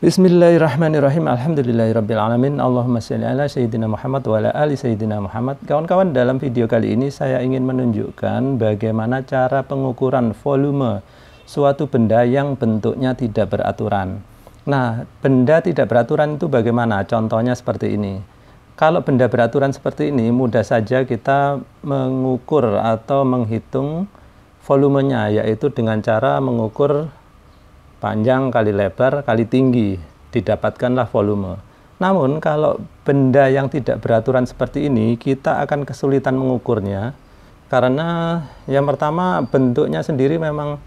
Bismillahirrahmanirrahim. Alhamdulillahirrabbilalamin. Allahumma salli ala Sayyidina Muhammad wa ala ali Sayyidina Muhammad. Kawan-kawan, dalam video kali ini saya ingin menunjukkan bagaimana cara pengukuran volume suatu benda yang bentuknya tidak beraturan. Nah, benda tidak beraturan itu bagaimana? Contohnya seperti ini. Kalau benda beraturan seperti ini, mudah saja kita mengukur atau menghitung volumenya, yaitu dengan cara mengukur panjang kali lebar kali tinggi didapatkanlah volume. Namun kalau benda yang tidak beraturan seperti ini kita akan kesulitan mengukurnya karena yang pertama bentuknya sendiri memang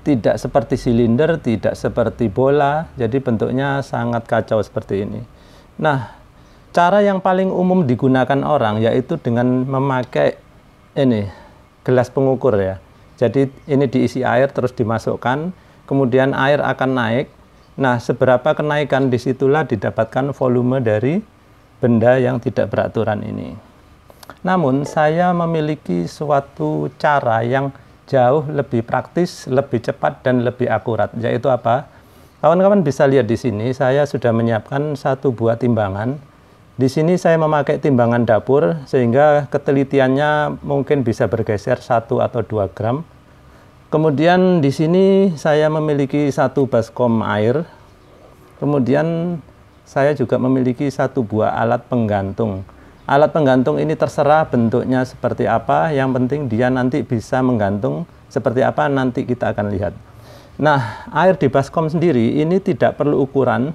tidak seperti silinder, tidak seperti bola, jadi bentuknya sangat kacau seperti ini. Nah, cara yang paling umum digunakan orang yaitu dengan memakai ini gelas pengukur ya. Jadi ini diisi air terus dimasukkan kemudian air akan naik. Nah, seberapa kenaikan disitulah didapatkan volume dari benda yang tidak beraturan ini. Namun, saya memiliki suatu cara yang jauh lebih praktis, lebih cepat, dan lebih akurat. Yaitu apa? Kawan-kawan bisa lihat di sini, saya sudah menyiapkan satu buah timbangan. Di sini saya memakai timbangan dapur, sehingga ketelitiannya mungkin bisa bergeser satu atau dua gram Kemudian di sini saya memiliki satu baskom air. Kemudian saya juga memiliki satu buah alat penggantung. Alat penggantung ini terserah bentuknya seperti apa, yang penting dia nanti bisa menggantung seperti apa nanti kita akan lihat. Nah, air di baskom sendiri ini tidak perlu ukuran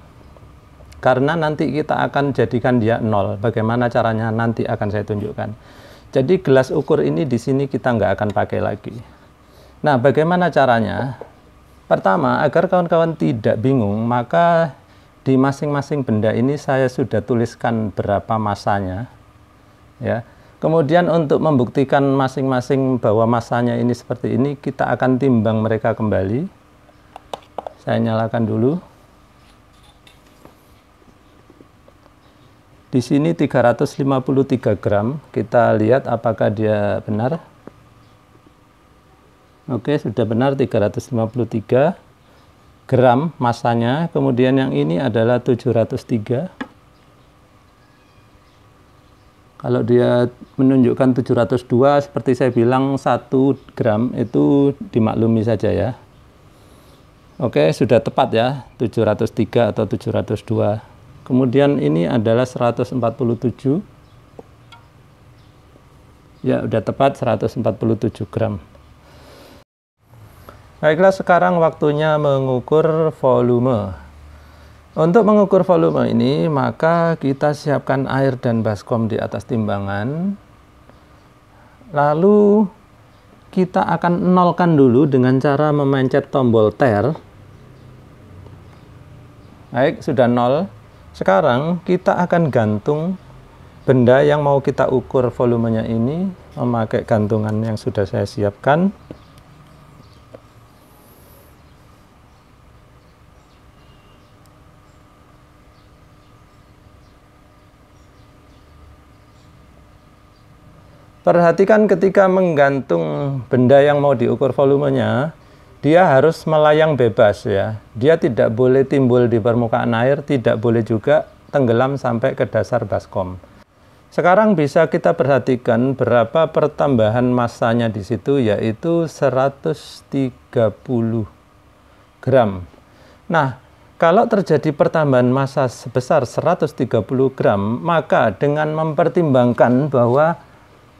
karena nanti kita akan jadikan dia nol. Bagaimana caranya nanti akan saya tunjukkan. Jadi gelas ukur ini di sini kita nggak akan pakai lagi. Nah, bagaimana caranya? Pertama, agar kawan-kawan tidak bingung, maka di masing-masing benda ini saya sudah tuliskan berapa masanya. Ya. Kemudian untuk membuktikan masing-masing bahwa masanya ini seperti ini, kita akan timbang mereka kembali. Saya nyalakan dulu. Di sini 353 gram, kita lihat apakah dia benar. Oke, sudah benar 353 gram masanya. Kemudian yang ini adalah 703. Kalau dia menunjukkan 702, seperti saya bilang 1 gram itu dimaklumi saja ya. Oke, sudah tepat ya, 703 atau 702. Kemudian ini adalah 147. Ya, sudah tepat 147 gram. Baiklah, sekarang waktunya mengukur volume. Untuk mengukur volume ini, maka kita siapkan air dan baskom di atas timbangan. Lalu kita akan nolkan dulu dengan cara memencet tombol ter. Baik, sudah nol. Sekarang kita akan gantung benda yang mau kita ukur volumenya ini memakai gantungan yang sudah saya siapkan. Perhatikan ketika menggantung benda yang mau diukur volumenya, dia harus melayang bebas ya. Dia tidak boleh timbul di permukaan air, tidak boleh juga tenggelam sampai ke dasar baskom. Sekarang bisa kita perhatikan berapa pertambahan massanya di situ yaitu 130 gram. Nah, kalau terjadi pertambahan massa sebesar 130 gram, maka dengan mempertimbangkan bahwa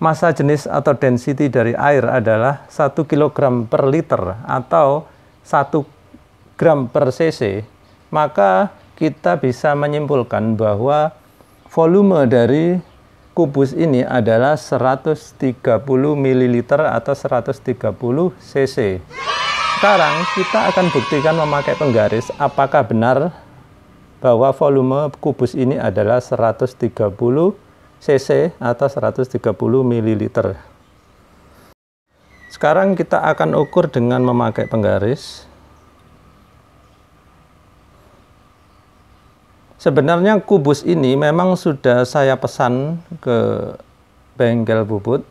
Masa jenis atau density dari air adalah 1 kg per liter atau 1 gram per cc, maka kita bisa menyimpulkan bahwa volume dari kubus ini adalah 130 ml atau 130 cc. Sekarang kita akan buktikan memakai penggaris apakah benar bahwa volume kubus ini adalah 130 ml cc atau 130 ml. Sekarang kita akan ukur dengan memakai penggaris. Sebenarnya kubus ini memang sudah saya pesan ke bengkel bubut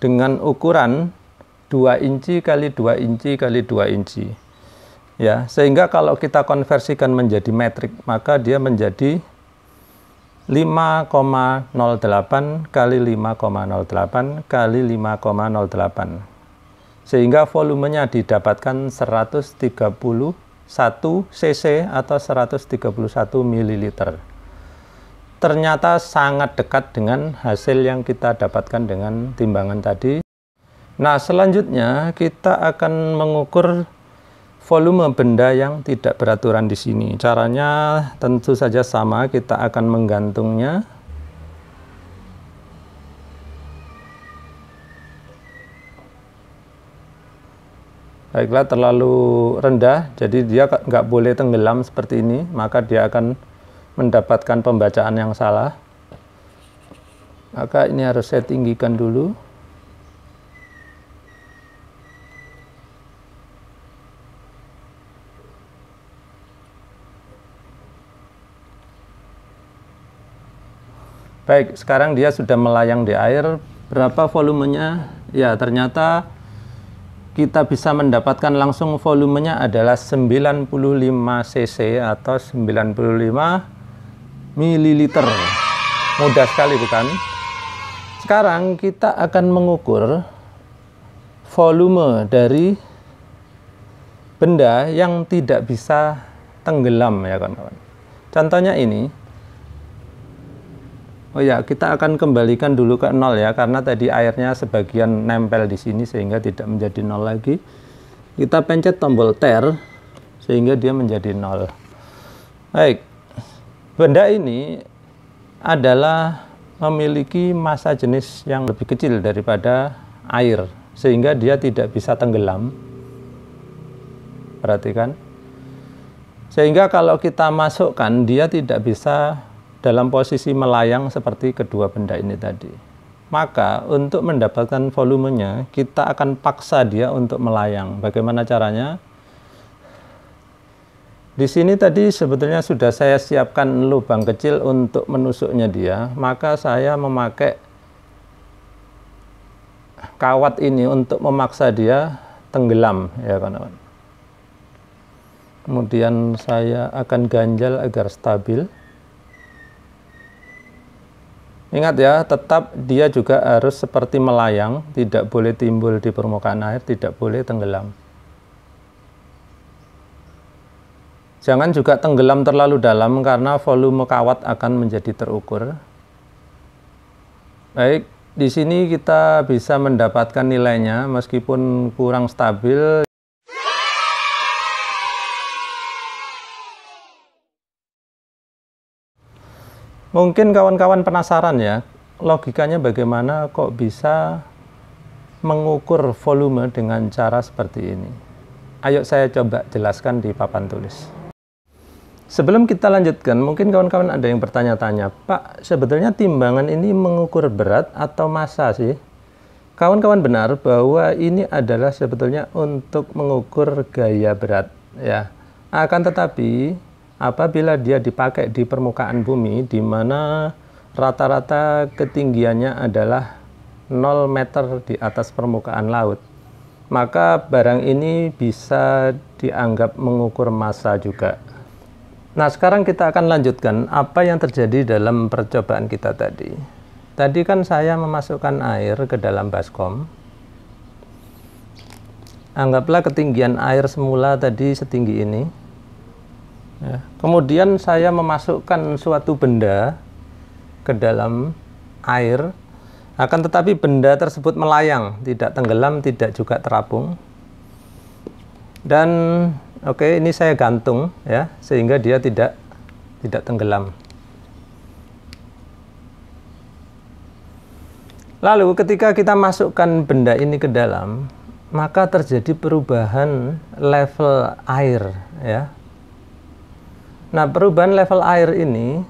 dengan ukuran 2 inci kali 2 inci kali 2 inci. Ya, sehingga kalau kita konversikan menjadi metrik, maka dia menjadi 5,08 kali 5,08 kali 5,08 sehingga volumenya didapatkan 131 cc atau 131 ml ternyata sangat dekat dengan hasil yang kita dapatkan dengan timbangan tadi nah selanjutnya kita akan mengukur volume benda yang tidak beraturan di sini. Caranya tentu saja sama, kita akan menggantungnya baiklah terlalu rendah jadi dia nggak boleh tenggelam seperti ini maka dia akan mendapatkan pembacaan yang salah maka ini harus saya tinggikan dulu Baik, sekarang dia sudah melayang di air. Berapa volumenya? Ya, ternyata kita bisa mendapatkan langsung volumenya adalah 95 cc atau 95 mililiter. Mudah sekali bukan? Sekarang kita akan mengukur volume dari benda yang tidak bisa tenggelam ya kawan-kawan. Contohnya ini, Oh ya, kita akan kembalikan dulu ke nol ya, karena tadi airnya sebagian nempel di sini sehingga tidak menjadi nol lagi. Kita pencet tombol ter sehingga dia menjadi nol. Baik, benda ini adalah memiliki massa jenis yang lebih kecil daripada air, sehingga dia tidak bisa tenggelam. Perhatikan. Sehingga kalau kita masukkan, dia tidak bisa dalam posisi melayang seperti kedua benda ini tadi. Maka untuk mendapatkan volumenya, kita akan paksa dia untuk melayang. Bagaimana caranya? Di sini tadi sebetulnya sudah saya siapkan lubang kecil untuk menusuknya dia, maka saya memakai kawat ini untuk memaksa dia tenggelam ya kawan-kawan. Kemudian saya akan ganjal agar stabil. Ingat ya, tetap dia juga harus seperti melayang, tidak boleh timbul di permukaan air, tidak boleh tenggelam. Jangan juga tenggelam terlalu dalam karena volume kawat akan menjadi terukur. Baik, di sini kita bisa mendapatkan nilainya meskipun kurang stabil Mungkin kawan-kawan penasaran ya, logikanya bagaimana kok bisa mengukur volume dengan cara seperti ini. Ayo saya coba jelaskan di papan tulis. Sebelum kita lanjutkan, mungkin kawan-kawan ada yang bertanya-tanya, Pak, sebetulnya timbangan ini mengukur berat atau massa sih? Kawan-kawan benar bahwa ini adalah sebetulnya untuk mengukur gaya berat, ya. Akan tetapi, apabila dia dipakai di permukaan bumi di mana rata-rata ketinggiannya adalah 0 meter di atas permukaan laut maka barang ini bisa dianggap mengukur massa juga. Nah, sekarang kita akan lanjutkan apa yang terjadi dalam percobaan kita tadi. Tadi kan saya memasukkan air ke dalam baskom. Anggaplah ketinggian air semula tadi setinggi ini. Ya. Kemudian saya memasukkan suatu benda ke dalam air, akan tetapi benda tersebut melayang, tidak tenggelam, tidak juga terapung. Dan oke, okay, ini saya gantung ya, sehingga dia tidak tidak tenggelam. Lalu ketika kita masukkan benda ini ke dalam, maka terjadi perubahan level air ya, Nah, perubahan level air ini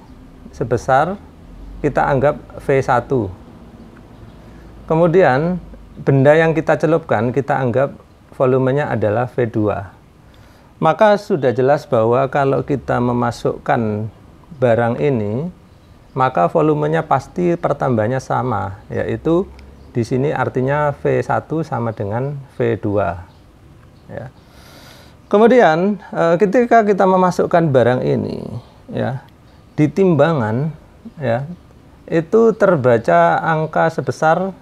sebesar kita anggap V1. Kemudian, benda yang kita celupkan kita anggap volumenya adalah V2. Maka sudah jelas bahwa kalau kita memasukkan barang ini, maka volumenya pasti pertambahannya sama, yaitu di sini artinya V1 sama dengan V2. Ya. Kemudian eh, ketika kita memasukkan barang ini ya di timbangan ya itu terbaca angka sebesar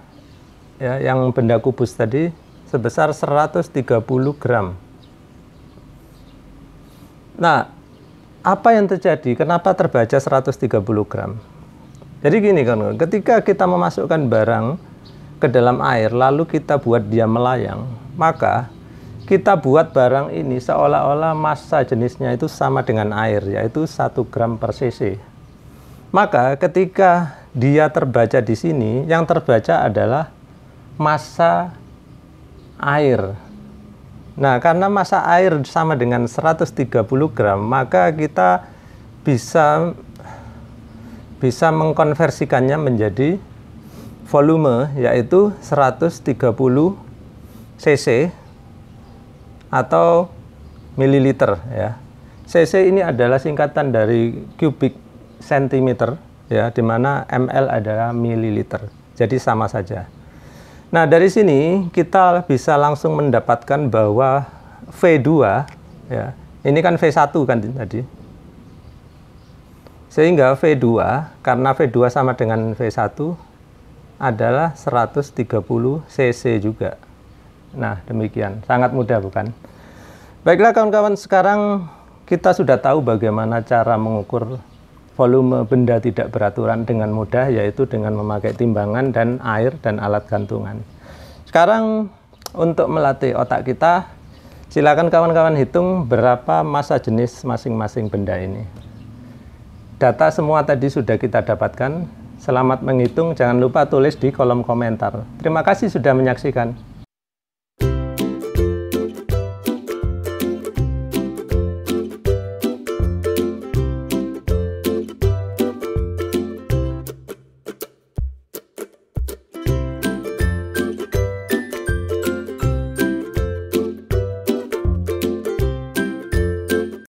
ya yang benda kubus tadi sebesar 130 gram. Nah, apa yang terjadi? Kenapa terbaca 130 gram? Jadi gini kan, ketika kita memasukkan barang ke dalam air lalu kita buat dia melayang, maka kita buat barang ini seolah-olah massa jenisnya itu sama dengan air, yaitu 1 gram per cc. Maka ketika dia terbaca di sini, yang terbaca adalah massa air. Nah, karena massa air sama dengan 130 gram, maka kita bisa bisa mengkonversikannya menjadi volume, yaitu 130 cc atau mililiter ya. cc ini adalah singkatan dari cubic centimeter ya di mana ml adalah mililiter. Jadi sama saja. Nah, dari sini kita bisa langsung mendapatkan bahwa V2 ya. Ini kan V1 kan tadi. Sehingga V2 karena V2 sama dengan V1 adalah 130 cc juga. Nah, demikian. Sangat mudah bukan? Baiklah kawan-kawan, sekarang kita sudah tahu bagaimana cara mengukur volume benda tidak beraturan dengan mudah yaitu dengan memakai timbangan dan air dan alat gantungan. Sekarang untuk melatih otak kita, silakan kawan-kawan hitung berapa massa jenis masing-masing benda ini. Data semua tadi sudah kita dapatkan. Selamat menghitung, jangan lupa tulis di kolom komentar. Terima kasih sudah menyaksikan.